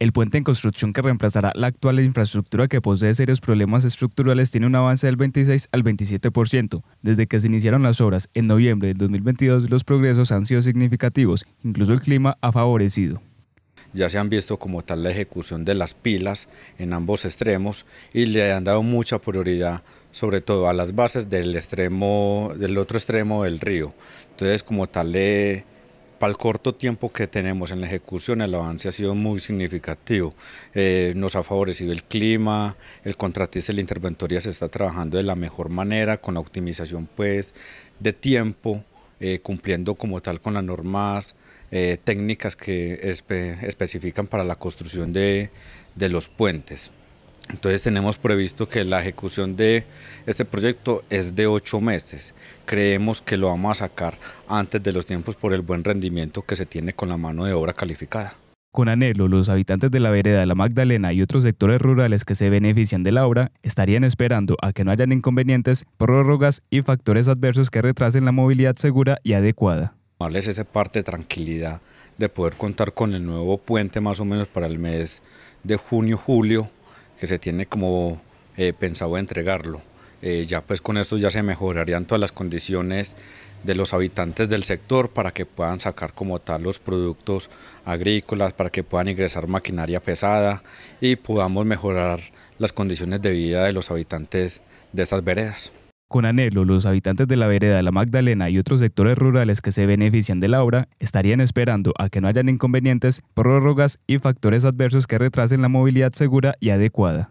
El puente en construcción que reemplazará la actual infraestructura que posee serios problemas estructurales tiene un avance del 26 al 27%. Desde que se iniciaron las obras en noviembre del 2022, los progresos han sido significativos, incluso el clima ha favorecido ya se han visto como tal la ejecución de las pilas en ambos extremos y le han dado mucha prioridad sobre todo a las bases del extremo del otro extremo del río entonces como tal le, eh, para el corto tiempo que tenemos en la ejecución, el avance ha sido muy significativo. Eh, nos ha favorecido el clima, el contratista y la interventoría se está trabajando de la mejor manera, con la optimización pues, de tiempo, eh, cumpliendo como tal con las normas eh, técnicas que especifican para la construcción de los puentes. Entonces tenemos previsto que la ejecución de este proyecto es de ocho meses. Creemos que lo vamos a sacar antes de los tiempos por el buen rendimiento que se tiene con la mano de obra calificada. Con anhelo, los habitantes de la vereda de la Magdalena y otros sectores rurales que se benefician de la obra estarían esperando a que no hayan inconvenientes, prórrogas y factores adversos que retrasen la movilidad segura y adecuada. Darles esa parte de tranquilidad de poder contar con el nuevo puente más o menos para el mes de junio-julio que se tiene como eh, pensado entregarlo. Eh, ya pues con esto ya se mejorarían todas las condiciones de los habitantes del sector para que puedan sacar como tal los productos agrícolas, para que puedan ingresar maquinaria pesada y podamos mejorar las condiciones de vida de los habitantes de estas veredas. Con anhelo, los habitantes de la vereda la Magdalena y otros sectores rurales que se benefician de la obra estarían esperando a que no hayan inconvenientes, prórrogas y factores adversos que retrasen la movilidad segura y adecuada.